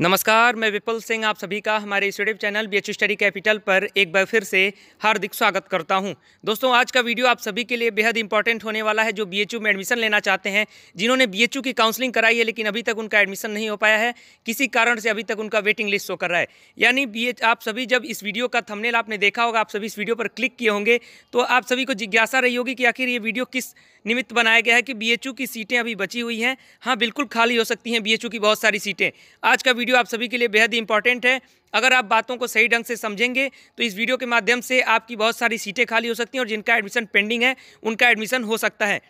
नमस्कार मैं विपुल सिंह आप सभी का हमारे इस YouTube channel B H study capital पर एक बार फिर से हार्दिक स्वागत करता हूं दोस्तों आज का वीडियो आप सभी के लिए बेहद इंपॉर्टेंट होने वाला है जो बी में एडमिशन लेना चाहते हैं जिन्होंने बी की काउंसलिंग कराई है लेकिन अभी तक उनका एडमिशन नहीं हो पाया है किसी कारण से अभी तक उनका वेटिंग लिस्ट शो कर रहा है यानी बी आप सभी जब इस वीडियो का थमनेल आपने देखा होगा आप सभी इस वीडियो पर क्लिक किए होंगे तो आप सभी को जिज्ञासा रही होगी कि आखिर ये वीडियो किस निमित्त बनाया गया है कि बीएचयू की सीटें अभी बची हुई हैं हाँ बिल्कुल खाली हो सकती हैं बीएचयू की बहुत सारी सीटें आज का वीडियो आप सभी के लिए बेहद इंपॉर्टेंट है अगर आप बातों को सही ढंग से समझेंगे तो इस वीडियो के माध्यम से आपकी बहुत सारी सीटें खाली हो सकती हैं और जिनका एडमिशन पेंडिंग है उनका एडमिशन हो सकता है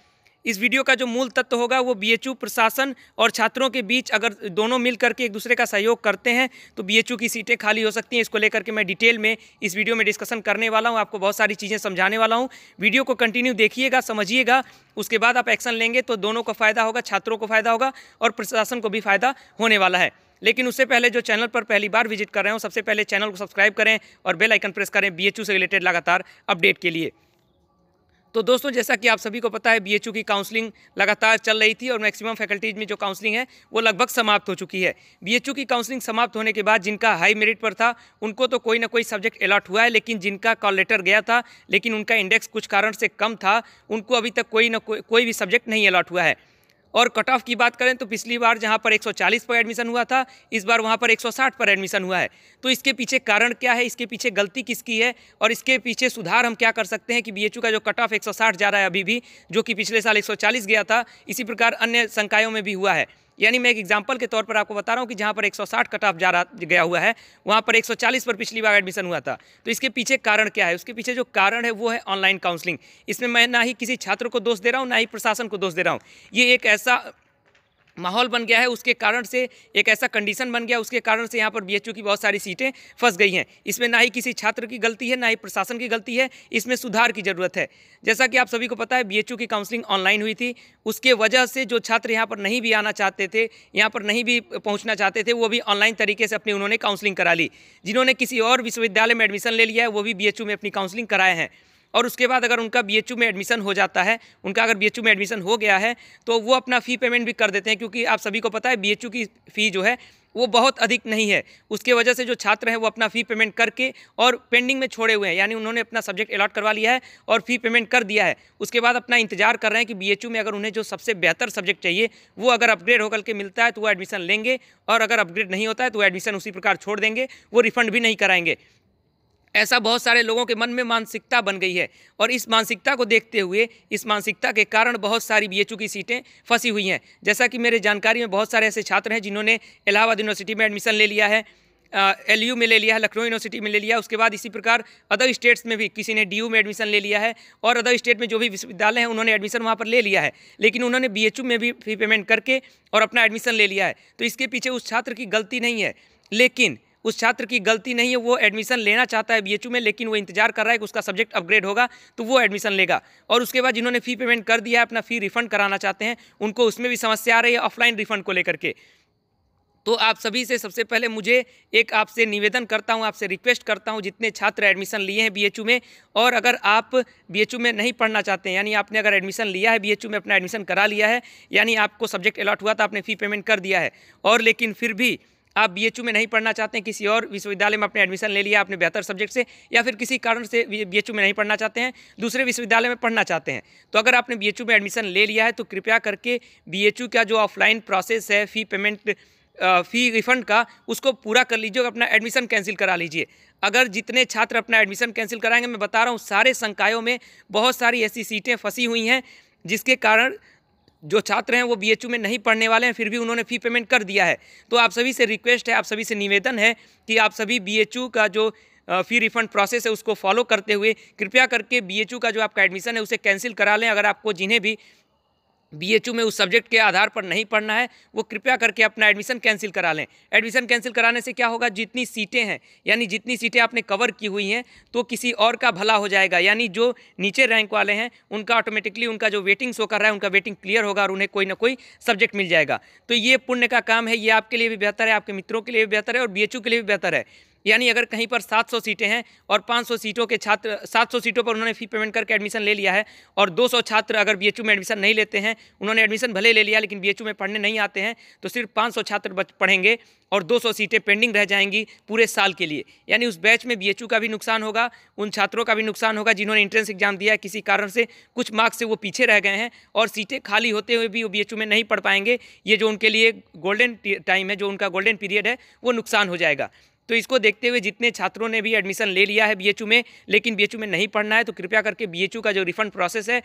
इस वीडियो का जो मूल तत्व होगा वो बीएचयू प्रशासन और छात्रों के बीच अगर दोनों मिल करके एक दूसरे का सहयोग करते हैं तो बीएचयू की सीटें खाली हो सकती हैं इसको लेकर के मैं डिटेल में इस वीडियो में डिस्कशन करने वाला हूँ आपको बहुत सारी चीज़ें समझाने वाला हूँ वीडियो को कंटिन्यू देखिएगा समझिएगा उसके बाद आप एक्शन लेंगे तो दोनों को फ़ायदा होगा छात्रों को फ़ायदा होगा और प्रशासन को भी फ़ायदा होने वाला है लेकिन उससे पहले जो चैनल पर पहली बार विजिट कर रहे हो सबसे पहले चैनल को सब्सक्राइब करें और बेलाइकन प्रेस करें बी से रिलेटेड लगातार अपडेट के लिए तो दोस्तों जैसा कि आप सभी को पता है बीएचयू की काउंसलिंग लगातार चल रही थी और मैक्सिमम फैकल्टीज़ में जो काउंसलिंग है वो लगभग समाप्त हो चुकी है बीएचयू की काउंसलिंग समाप्त होने के बाद जिनका हाई मेरिट पर था उनको तो कोई ना कोई सब्जेक्ट अलॉट हुआ है लेकिन जिनका कॉल लेटर गया था लेकिन उनका इंडेक्स कुछ कारण से कम था उनको अभी तक कोई ना कोई कोई भी सब्जेक्ट नहीं अलॉट हुआ है और कट ऑफ की बात करें तो पिछली बार जहाँ पर 140 पर एडमिशन हुआ था इस बार वहाँ पर 160 पर एडमिशन हुआ है तो इसके पीछे कारण क्या है इसके पीछे गलती किसकी है और इसके पीछे सुधार हम क्या कर सकते हैं कि बी का जो कट ऑफ एक जा रहा है अभी भी जो कि पिछले साल एक गया था इसी प्रकार अन्य संकायों में भी हुआ है यानी मैं एक एग्जांपल के तौर पर आपको बता रहा हूँ कि जहाँ पर 160 कट ऑफ जा रहा गया हुआ है वहाँ पर 140 पर पिछली बार एडमिशन हुआ था तो इसके पीछे कारण क्या है उसके पीछे जो कारण है वो है ऑनलाइन काउंसलिंग इसमें मैं ना ही किसी छात्र को दोष दे रहा हूँ ना ही प्रशासन को दोष दे रहा हूँ ये एक ऐसा माहौल बन गया है उसके कारण से एक ऐसा कंडीशन बन गया उसके कारण से यहाँ पर बीएचयू की बहुत सारी सीटें फंस गई हैं इसमें ना ही किसी छात्र की गलती है ना ही प्रशासन की गलती है इसमें सुधार की ज़रूरत है जैसा कि आप सभी को पता है बीएचयू की काउंसलिंग ऑनलाइन हुई थी उसके वजह से जो छात्र यहाँ पर नहीं भी आना चाहते थे यहाँ पर नहीं भी पहुँचना चाहते थे वो भी ऑनलाइन तरीके से अपनी उन्होंने काउंसलिंग करा ली जिन्होंने किसी और विश्वविद्यालय में एडमिशन ले लिया है वो भी बी में अपनी काउंसलिंग कराए हैं और उसके बाद अगर उनका बी में एडमिशन हो जाता है उनका अगर बी में एडमिशन हो गया है तो वो अपना फ़ी पेमेंट भी कर देते हैं क्योंकि आप सभी को पता है बी की फ़ी जो है वो बहुत अधिक नहीं है उसके वजह से जो छात्र हैं वो अपना फ़ी पेमेंट करके और पेंडिंग में छोड़े हुए हैं यानी उन्होंने अपना सब्जेक्ट अलाट करवा लिया है और फ़ी पेमेंट कर दिया है उसके बाद अपना इंतजार कर रहे हैं कि बीएचयू में अगर उन्हें जो सबसे बेहतर सब्जेक्ट चाहिए वो अगर अपग्रेड होकर के मिलता है तो वो एडमिशन लेंगे और अगर अपग्रेड नहीं होता है तो एडमिशन उसी प्रकार छोड़ देंगे वो रिफंड भी नहीं कराएंगे ऐसा बहुत सारे लोगों के मन में मानसिकता बन गई है और इस मानसिकता को देखते हुए इस मानसिकता के कारण बहुत सारी बी की सीटें फंसी हुई हैं जैसा कि मेरे जानकारी में बहुत सारे ऐसे छात्र हैं जिन्होंने इलाहाबाद यूनिवर्सिटी में एडमिशन ले लिया है एल यू में ले लिया है लखनऊ यूनिवर्सिटी में ले लिया उसके बाद इसी प्रकार अदर स्टेट्स में भी किसी ने डी यू में एडमिशन ले लिया है और अदर स्टेट में जो भी विश्वविद्यालय हैं उन्होंने एडमिशन वहाँ पर ले लिया है लेकिन उन्होंने बी एच यू में भी फी पेमेंट करके और अपना एडमिशन ले लिया है तो इसके पीछे उस छात्र की गलती नहीं है लेकिन उस छात्र की गलती नहीं है वो एडमिशन लेना चाहता है बी में लेकिन वो इंतजार कर रहा है कि उसका सब्जेक्ट अपग्रेड होगा तो वो एडमिशन लेगा और उसके बाद जिन्होंने फ़ी पेमेंट कर दिया है अपना फ़ी रिफंड कराना चाहते हैं उनको उसमें भी समस्या आ रही है ऑफलाइन रिफंड को लेकर के तो आप सभी से सबसे पहले मुझे एक आपसे निवेदन करता हूं आपसे रिक्वेस्ट करता हूं जितने छात्र एडमिशन लिए हैं बीएचयू में और अगर आप बीएचयू में नहीं पढ़ना चाहते हैं यानी आपने अगर एडमिशन लिया है बीएचयू में अपना एडमिशन करा लिया है यानी आपको सब्जेक्ट अलॉट हुआ था आपने फ़ी पेमेंट कर दिया है और लेकिन फिर भी आप यू में नहीं पढ़ना चाहते हैं किसी और विश्वविद्यालय में अपने एडमिशन ले लिया आपने बेहतर सब्जेक्ट से या फिर किसी कारण से यू में नहीं पढ़ना चाहते हैं दूसरे विश्वविद्यालय में पढ़ना चाहते हैं तो अगर आपने यू में एडमिशन ले लिया है तो कृपया करके यू का जो ऑफलाइन प्रोसेस है फ़ी पेमेंट फ़ी रिफंड का उसको पूरा कर लीजिए और अपना एडमिशन कैंसिल करा लीजिए अगर जितने छात्र अपना एडमिशन कैंसिल कराएंगे मैं बता रहा हूँ सारे संकायों में बहुत सारी ऐसी सीटें फंसी हुई हैं जिसके कारण जो छात्र हैं वो बी में नहीं पढ़ने वाले हैं फिर भी उन्होंने फ़ी पेमेंट कर दिया है तो आप सभी से रिक्वेस्ट है आप सभी से निवेदन है कि आप सभी बी का जो फ़ी रिफंड प्रोसेस है उसको फॉलो करते हुए कृपया करके बी का जो आपका एडमिशन है उसे कैंसिल करा लें अगर आपको जिन्हें भी बीएचयू में उस सब्जेक्ट के आधार पर नहीं पढ़ना है वो कृपया करके अपना एडमिशन कैंसिल करा लें एडमिशन कैंसिल कराने से क्या होगा जितनी सीटें हैं यानी जितनी सीटें आपने कवर की हुई हैं तो किसी और का भला हो जाएगा यानी जो नीचे रैंक वाले हैं उनका ऑटोमेटिकली उनका जो वेटिंग शो कर रहा है उनका वेटिंग क्लियर होगा और उन्हें कोई ना कोई सब्जेक्ट मिल जाएगा तो ये पुण्य का काम है ये आपके लिए भी बेहतर है आपके मित्रों के लिए भी बेहतर है और बी के लिए भी बेहतर है यानी अगर कहीं पर 700 सीटें हैं और 500 सीटों के छात्र 700 सीटों पर उन्होंने फ़ी पेमेंट करके एडमिशन ले लिया है और 200 छात्र अगर बी में एडमिशन नहीं लेते हैं उन्होंने एडमिशन भले ले लिया लेकिन बी में पढ़ने नहीं आते हैं तो सिर्फ पाँच छात्र पढ़ेंगे और 200 सीटें पेंडिंग रह जाएंगी पूरे साल के लिए यानी उस बैच में बी का भी नुकसान होगा उन छात्रों का भी नुकसान होगा जिन्होंने इंट्रेंस एग्जाम दिया है किसी कारण से कुछ मार्क्स से वो पीछे रह गए हैं और सीटें खाली होते हुए भी वो बी में नहीं पढ़ पाएंगे ये जो उनके लिए गोल्डन टाइम है जो उनका गोल्डन पीरियड है वो नुकसान हो जाएगा तो इसको देखते हुए जितने छात्रों ने भी एडमिशन ले लिया है बीएचयू में लेकिन बीएचयू में नहीं पढ़ना है तो कृपया करके बीएचयू का जो रिफंड प्रोसेस है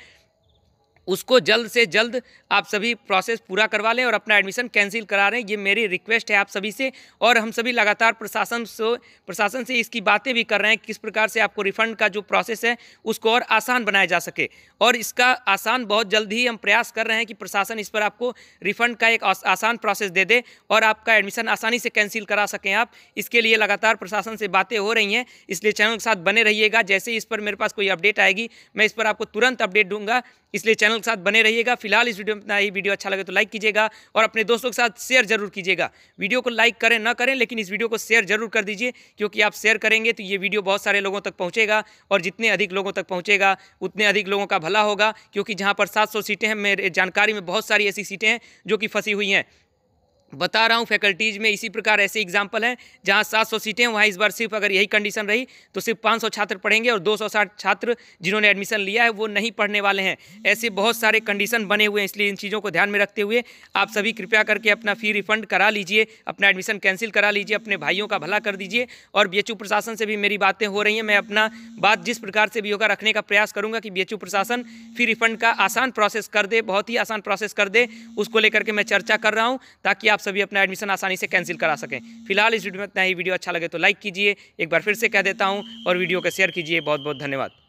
उसको जल्द से जल्द आप सभी प्रोसेस पूरा करवा लें और अपना एडमिशन कैंसिल करा रहे हैं ये मेरी रिक्वेस्ट है आप सभी से और हम सभी लगातार प्रशासन से प्रशासन से इसकी बातें भी कर रहे हैं किस प्रकार से आपको रिफंड का जो प्रोसेस है उसको और आसान बनाया जा सके और इसका आसान बहुत जल्द ही हम प्रयास कर रहे हैं कि प्रशासन इस पर आपको रिफंड का एक आसान प्रोसेस दे दे और आपका एडमिशन आसानी से कैंसिल करा सकें आप इसके लिए लगातार प्रशासन से बातें हो रही हैं इसलिए चैनल के साथ बने रहिएगा जैसे ही इस पर मेरे पास कोई अपडेट आएगी मैं इस पर आपको तुरंत अपडेट दूंगा इसलिए चैनल चैनल के साथ बने रहिएगा फिलहाल इस वीडियो में इतना ही वीडियो अच्छा लगे तो लाइक कीजिएगा और अपने दोस्तों के साथ शेयर जरूर कीजिएगा वीडियो को लाइक करें ना करें लेकिन इस वीडियो को शेयर जरूर कर दीजिए क्योंकि आप शेयर करेंगे तो ये वीडियो बहुत सारे लोगों तक पहुँचेगा और जितने अधिक लोगों तक पहुँचेगा उतने अधिक लोगों का भला होगा क्योंकि जहाँ पर सात सीटें हैं मेरे जानकारी में बहुत सारी ऐसी सीटें हैं जो कि फंसी हुई हैं बता रहा हूँ फैकल्टीज़ में इसी प्रकार ऐसे एग्जाम्पल हैं जहाँ 700 सीटें वहाँ इस बार सिर्फ अगर यही कंडीशन रही तो सिर्फ 500 छात्र पढ़ेंगे और 260 छात्र जिन्होंने एडमिशन लिया है वो नहीं पढ़ने वाले हैं ऐसे बहुत सारे कंडीशन बने हुए हैं इसलिए इन चीज़ों को ध्यान में रखते हुए आप सभी कृपया करके अपना फ़ी रिफंड करा लीजिए अपना एडमिशन कैंसिल करा लीजिए अपने भाइयों का भला कर दीजिए और बी प्रशासन से भी मेरी बातें हो रही हैं मैं अपना बात जिस प्रकार से भी होगा रखने का प्रयास करूँगा कि बी प्रशासन फ़ी रिफंड का आसान प्रोसेस कर दे बहुत ही आसान प्रोसेस कर दे उसको लेकर के मैं चर्चा कर रहा हूँ ताकि आप सभी अपना एडमिशन आसानी से कैंसिल करा सकें फिलहाल इस वीडियो में इतना ही वीडियो अच्छा लगे तो लाइक कीजिए एक बार फिर से कह देता हूँ और वीडियो को शेयर कीजिए बहुत बहुत धन्यवाद